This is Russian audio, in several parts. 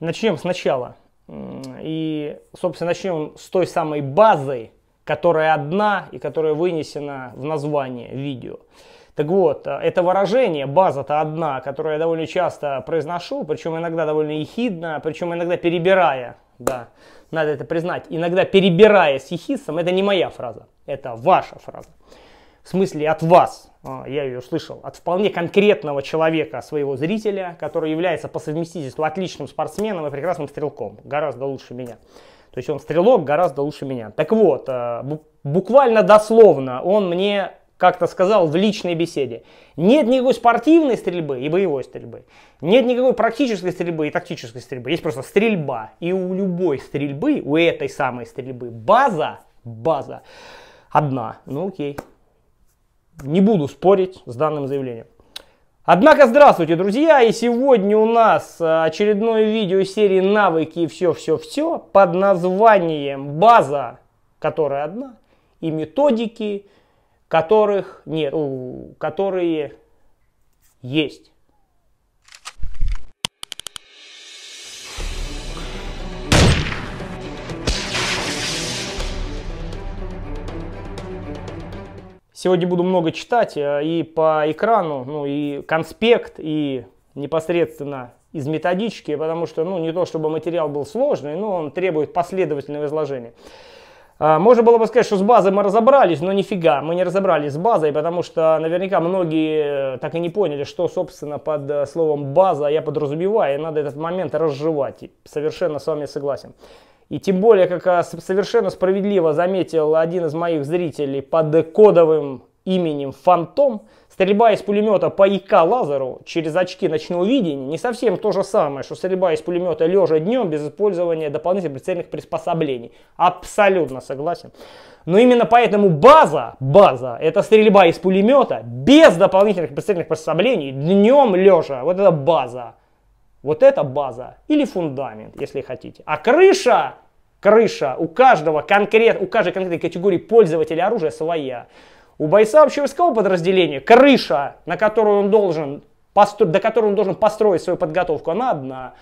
начнем сначала. И, собственно, начнем с той самой базы, которая одна и которая вынесена в название видео. Так вот, э, это выражение, база-то одна, которое я довольно часто произношу, причем иногда довольно ехидно, причем иногда перебирая, да, надо это признать, иногда перебирая с ехидцем, это не моя фраза, это ваша фраза в смысле от вас, а, я ее слышал, от вполне конкретного человека, своего зрителя, который является по совместительству отличным спортсменом и прекрасным стрелком, гораздо лучше меня. То есть он стрелок гораздо лучше меня. Так вот, э, буквально дословно он мне как-то сказал в личной беседе, нет никакой спортивной стрельбы и боевой стрельбы, нет никакой практической стрельбы и тактической стрельбы, есть просто стрельба. И у любой стрельбы, у этой самой стрельбы, база, база одна. Ну окей, не буду спорить с данным заявлением. Однако, здравствуйте, друзья! И сегодня у нас э, очередное видео серии «Навыки и все-все-все» под названием «База, которая одна» и «Методики, которых нет, которые есть». Сегодня буду много читать э, и по экрану, ну и конспект, и непосредственно из методички, потому что, ну, не то чтобы материал был сложный, но он требует последовательного изложения. А, можно было бы сказать, что с базой мы разобрались, но нифига, мы не разобрались с базой, потому что наверняка многие э, так и не поняли, что, собственно, под э, словом «база» я подразумеваю, и надо этот момент разжевать. И совершенно с вами согласен. И тем более, как а, совершенно справедливо заметил один из моих зрителей под кодовым именем Фантом, стрельба из пулемета по ИК лазеру через очки ночного видения не совсем то же самое, что стрельба из пулемета лежа днем без использования дополнительных прицельных приспособлений. Абсолютно согласен. Но именно поэтому база, база, это стрельба из пулемета без дополнительных прицельных приспособлений, днем лежа. Вот это база. Вот это база или фундамент, если хотите. А крыша крыша. У каждого конкрет, у каждой конкретной категории пользователя оружия своя. У бойца общевойскового подразделения крыша, на которую он должен, до которой он должен построить свою подготовку, она одна.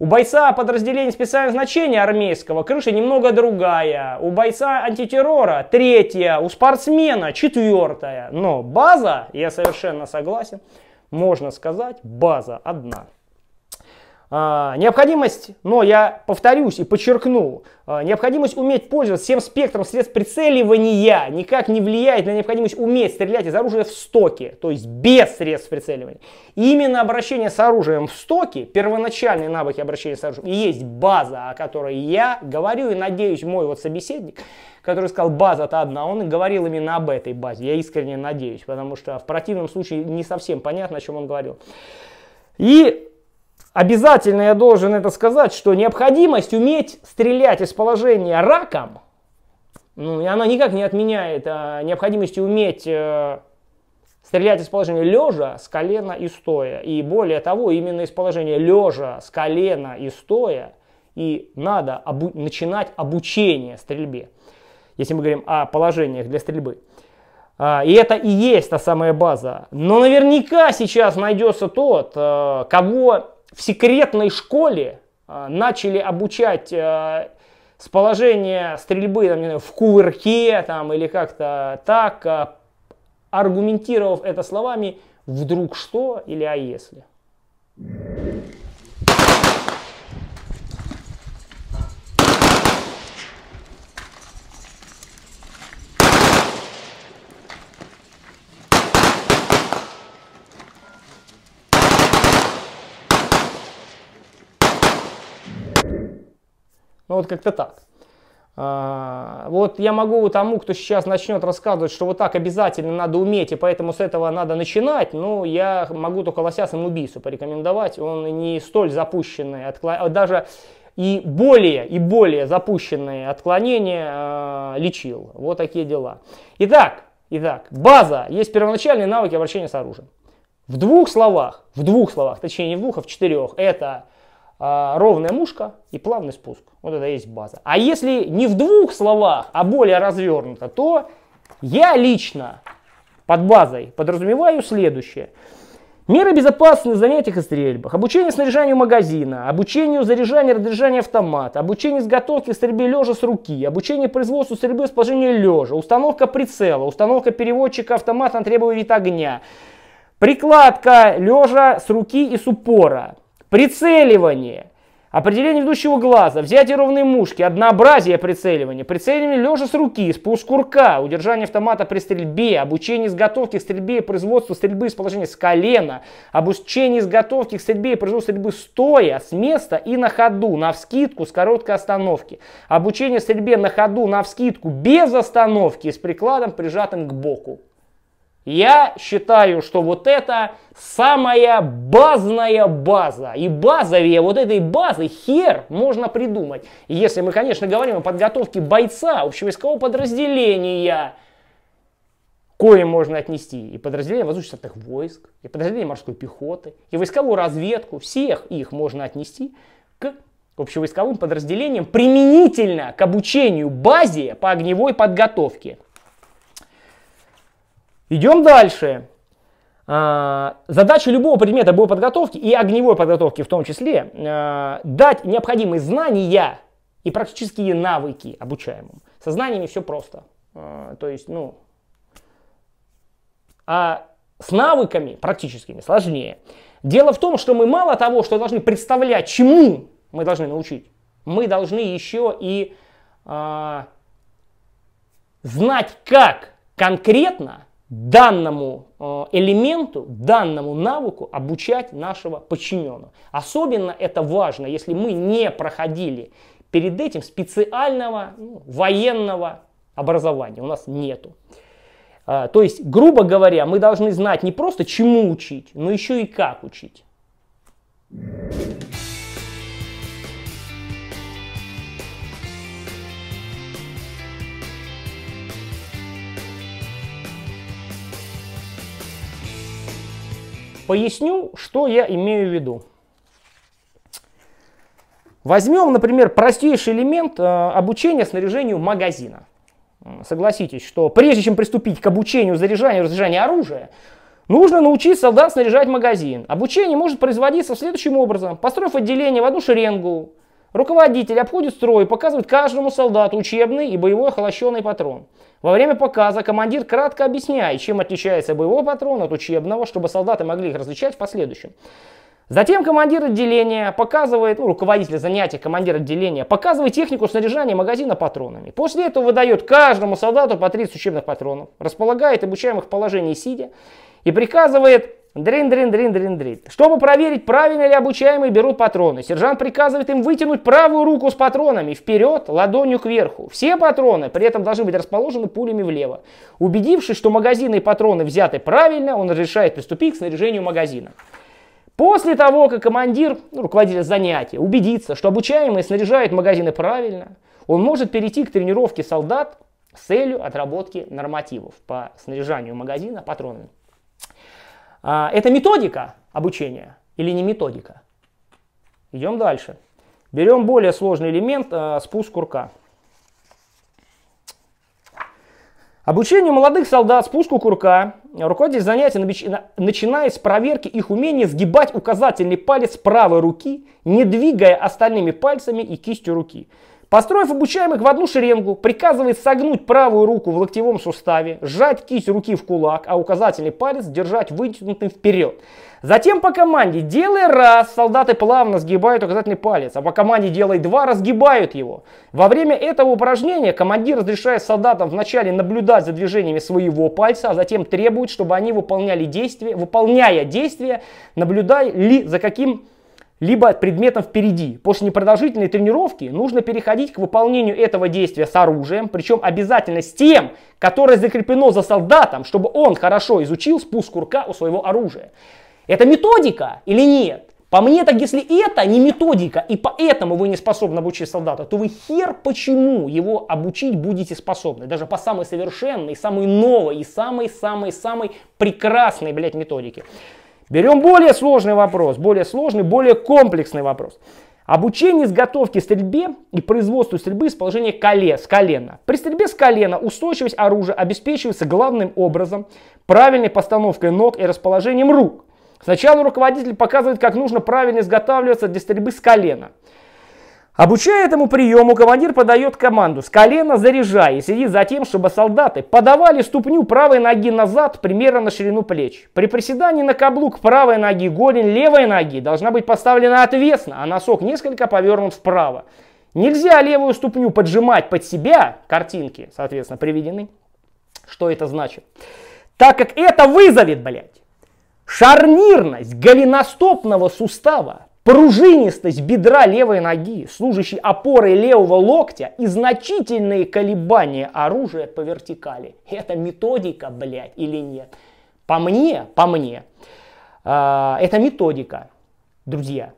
У бойца подразделения специального значения армейского крыша немного другая. У бойца антитеррора третья, у спортсмена четвертая. Но база, я совершенно согласен, можно сказать, база одна. А, необходимость, но я повторюсь и подчеркну, а, необходимость уметь пользоваться всем спектром средств прицеливания никак не влияет на необходимость уметь стрелять из оружия в стоке, то есть без средств прицеливания. именно обращение с оружием в стоке, первоначальные навыки обращения с оружием, и есть база, о которой я говорю, и надеюсь, мой вот собеседник, который сказал, база-то одна, он и говорил именно об этой базе, я искренне надеюсь, потому что в противном случае не совсем понятно, о чем он говорил. И Обязательно я должен это сказать, что необходимость уметь стрелять из положения раком, ну, она никак не отменяет а, необходимости уметь э, стрелять из положения лежа, с колена и стоя. И более того, именно из положения лежа, с колена и стоя и надо обу- начинать обучение стрельбе, если мы говорим о положениях для стрельбы. А, и это и есть та самая база. Но наверняка сейчас найдется тот, э, кого в секретной школе а, начали обучать а, с положения стрельбы там, не знаю, в кувырке там, или как-то так, а, аргументировав это словами «вдруг что» или «а если». Ну вот как-то так. А, вот я могу тому, кто сейчас начнет рассказывать, что вот так обязательно надо уметь, и поэтому с этого надо начинать, ну, я могу только лося самоубийцу порекомендовать. Он не столь запущенный, отклон... А даже и более, и более запущенные отклонения э, а, лечил. Вот такие дела. Итак, итак, база. Есть первоначальные навыки обращения с оружием. В двух словах, в двух словах, точнее не в двух, а в четырех, это а, ровная мушка и плавный спуск. Вот это и есть база. А если не в двух словах, а более развернуто, то я лично под базой подразумеваю следующее. Меры безопасности на занятиях и стрельбах, обучение снаряжанию магазина, обучению заряжания и разряжания автомата, обучение изготовки стрельбы лежа с руки, обучение производству стрельбы с положения лежа, установка прицела, установка переводчика автомата на требовый вид огня, прикладка лежа с руки и с упора, прицеливание, определение ведущего глаза, взятие ровной мушки, однообразие прицеливания, прицеливание лежа с руки, спуск курка, удержание автомата при стрельбе, обучение изготовки к стрельбе и производству стрельбы из положения с колена, обучение изготовки к стрельбе и производству стрельбы стоя, с места и на ходу, на вскидку с короткой остановки, обучение стрельбе на ходу, на вскидку без остановки с прикладом прижатым к боку. Я считаю, что вот это самая базная база. И базовее вот этой базы хер можно придумать. Если мы, конечно, говорим о подготовке бойца, общевойскового подразделения, кое можно отнести и подразделение воздушно-десантных войск, и подразделение морской пехоты, и войсковую разведку, всех их можно отнести к общевойсковым подразделениям применительно к обучению базе по огневой подготовке – Идем дальше. А, задача любого предмета боевой подготовки и огневой подготовки в том числе а, дать необходимые знания и практические навыки обучаемым. Со знаниями все просто. А, то есть, ну, а с навыками практическими сложнее. Дело в том, что мы мало того, что должны представлять, чему мы должны научить, мы должны еще и э, знать, как конкретно данному э, элементу, данному навыку обучать нашего подчиненного. Особенно это важно, если мы не проходили перед этим специального ну, военного образования. У нас нету. А, то есть, грубо говоря, мы должны знать не просто чему учить, но еще и как учить. Поясню, что я имею в виду. Возьмем, например, простейший элемент э, обучения снаряжению магазина. Согласитесь, что прежде чем приступить к обучению заряжанию и разряжанию оружия, нужно научить солдат снаряжать магазин. Обучение может производиться следующим образом. Построив отделение в одну шеренгу, Руководитель обходит строй и показывает каждому солдату учебный и боевой охолощенный патрон. Во время показа командир кратко объясняет, чем отличается боевой патрон от учебного, чтобы солдаты могли их различать в последующем. Затем командир отделения показывает, ну, руководитель занятия, командир отделения, показывает технику снаряжения магазина патронами. После этого выдает каждому солдату по 30 учебных патронов, располагает обучаемых в положении сидя и приказывает Дрин, дрин, дрин, дрин, дрин. Чтобы проверить, правильно ли обучаемые берут патроны, сержант приказывает им вытянуть правую руку с патронами вперед, ладонью кверху. Все патроны при этом должны быть расположены пулями влево. Убедившись, что магазины и патроны взяты правильно, он разрешает приступить к снаряжению магазина. После того, как командир, ну, руководитель занятия, убедится, что обучаемые снаряжают магазины правильно, он может перейти к тренировке солдат с целью отработки нормативов по снаряжанию магазина патронами. А, это методика обучения или не методика? Идем дальше. Берем более сложный элемент, а, спуск курка. Обучению молодых солдат спуску курка руководитель занятия начинает с проверки их умения сгибать указательный палец правой руки, не двигая остальными пальцами и кистью руки. Построив обучаемых в одну шеренгу, приказывает согнуть правую руку в локтевом суставе, сжать кисть руки в кулак, а указательный палец держать вытянутым вперед. Затем по команде «делай раз» солдаты плавно сгибают указательный палец, а по команде «делай два» разгибают его. Во время этого упражнения командир разрешает солдатам вначале наблюдать за движениями своего пальца, а затем требует, чтобы они выполняли действия, выполняя действия, ли за каким-то либо от предметом впереди. После непродолжительной тренировки нужно переходить к выполнению этого действия с оружием, причем обязательно с тем, которое закреплено за солдатом, чтобы он хорошо изучил спуск курка у своего оружия. Это методика или нет? По мне, так если это не методика, и поэтому вы не способны обучить солдата, то вы хер почему его обучить будете способны. Даже по самой совершенной, самой новой и самой-самой-самой прекрасной, блядь, методике. Берем более сложный вопрос, более сложный, более комплексный вопрос. Обучение изготовки стрельбе и производству стрельбы с положения колес, колена. При стрельбе с колена устойчивость оружия обеспечивается главным образом правильной постановкой ног и расположением рук. Сначала руководитель показывает, как нужно правильно изготавливаться для стрельбы с колена. Обучая этому приему, командир подает команду с колена заряжай, и следит за тем, чтобы солдаты подавали ступню правой ноги назад примерно на ширину плеч. При приседании на каблук правой ноги голень левой ноги должна быть поставлена отвесно, а носок несколько повернут вправо. Нельзя левую ступню поджимать под себя, картинки, соответственно, приведены. Что это значит? Так как это вызовет, блядь, шарнирность голеностопного сустава Пружинистость бедра левой ноги, служащей опорой левого локтя и значительные колебания оружия по вертикали. Это методика, блядь, или нет? По мне, по мне, а, это методика, друзья.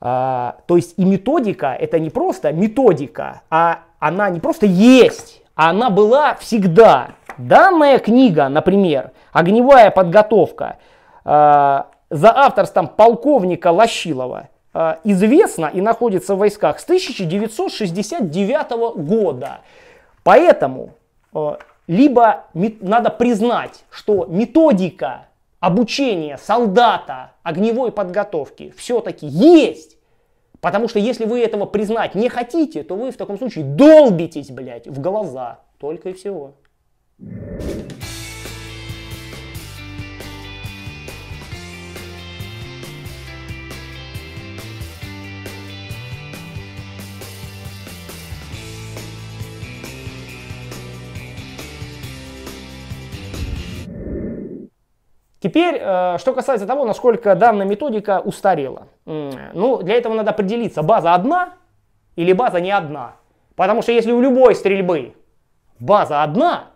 А, то есть и методика, это не просто методика, а она не просто есть, а она была всегда. Данная книга, например, «Огневая подготовка», а, за авторством полковника Лощилова а, известно и находится в войсках с 1969 года. Поэтому а, либо надо признать, что методика обучения солдата огневой подготовки все-таки есть, Потому что если вы этого признать не хотите, то вы в таком случае долбитесь, блядь, в глаза. Только и всего. Теперь, э, что касается того, насколько данная методика устарела. Ну, для этого надо определиться, база одна или база не одна. Потому что если у любой стрельбы база одна,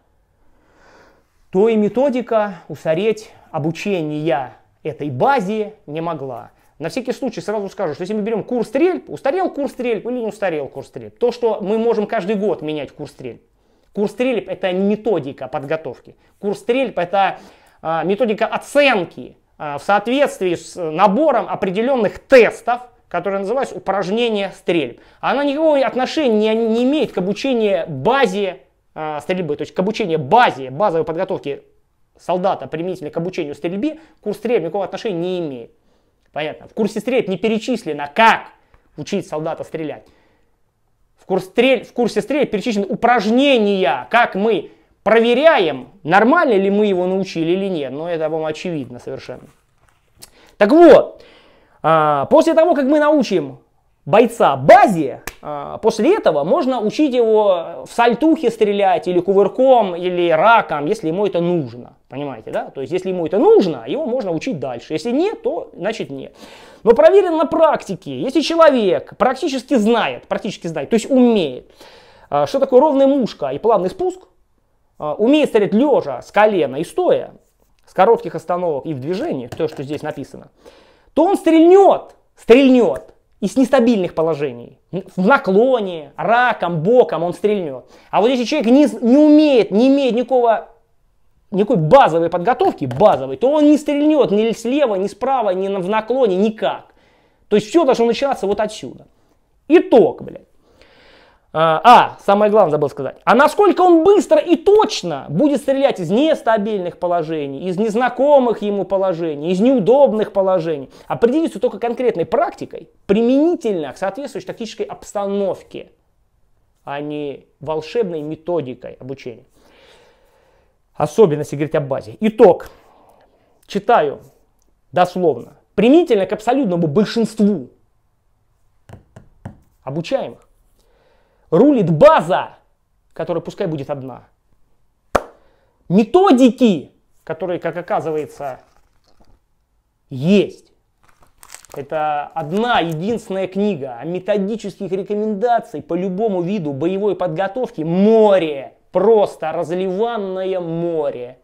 то и методика устареть обучение этой базе не могла. На всякий случай сразу скажу, что если мы берем курс стрельб, устарел курс стрельб или не устарел курс стрельб, то, что мы можем каждый год менять курс стрельб. Курс стрельб – это методика подготовки. Курс стрельб – это а, методика оценки а, в соответствии с э, набором определенных тестов, которые называются упражнения стрельб. Она а никакого отношения не, имеет к обучению базе стрельбы, то есть к обучению базе, базовой подготовке солдата применительно к обучению стрельбе, курс стрельб никакого отношения не имеет. Понятно. В курсе стрельб не перечислено, как учить солдата стрелять. В, курс стрель, в курсе стрельб перечислены упражнения, как мы проверяем, нормально ли мы его научили или нет. Но это вам очевидно совершенно. Так вот, а, после того, как мы научим бойца базе, а, после этого можно учить его в сальтухе стрелять, или кувырком, или раком, если ему это нужно. Понимаете, да? То есть, если ему это нужно, его можно учить дальше. Если нет, то значит нет. Но проверено на практике. Если человек практически знает, практически знает, то есть умеет, а, что такое ровная мушка и плавный спуск, а, умеет стрелять лежа, с колена и стоя, с коротких остановок и в движении, то, что здесь написано, то он стрельнет, стрельнет из нестабильных положений. В наклоне, раком, боком он стрельнет. А вот если человек не, не умеет, не имеет никакого, никакой базовой подготовки, базовой, то он не стрельнет ни слева, ни справа, ни в наклоне, никак. То есть все должно начинаться вот отсюда. Итог, блядь. А, а, самое главное забыл сказать. А насколько он быстро и точно будет стрелять из нестабильных положений, из незнакомых ему положений, из неудобных положений, определится только конкретной практикой, применительно к соответствующей тактической обстановке, а не волшебной методикой обучения. Особенности говорить о базе. Итог. Читаю дословно. Применительно к абсолютному большинству обучаемых рулит база, которая пускай будет одна. Методики, которые, как оказывается, есть. Это одна единственная книга о методических рекомендаций по любому виду боевой подготовки. Море. Просто разливанное море.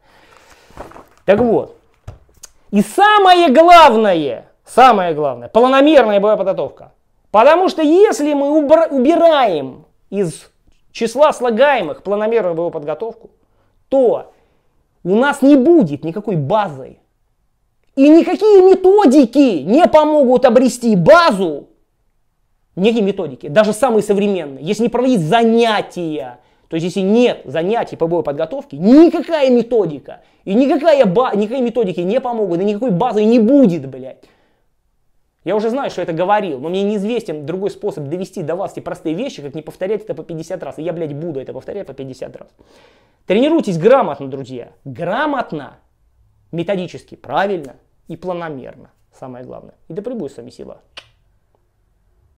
Так вот. И самое главное, самое главное, планомерная боевая подготовка. Потому что если мы убираем из числа слагаемых планомерную боевую подготовку, то у нас не будет никакой базы. И никакие методики не помогут обрести базу. никакие методики, даже самые современные. Если не проводить занятия, то есть если нет занятий по боевой подготовке, никакая методика и никакая, ба- никакой методики не помогут, и никакой базы не будет, блядь. Я уже знаю, что это говорил, но мне неизвестен другой способ довести до вас эти простые вещи, как не повторять это по 50 раз. И я, блядь, буду это повторять по 50 раз. Тренируйтесь грамотно, друзья. Грамотно, методически, правильно и планомерно. Самое главное. И да прибудет с вами сила.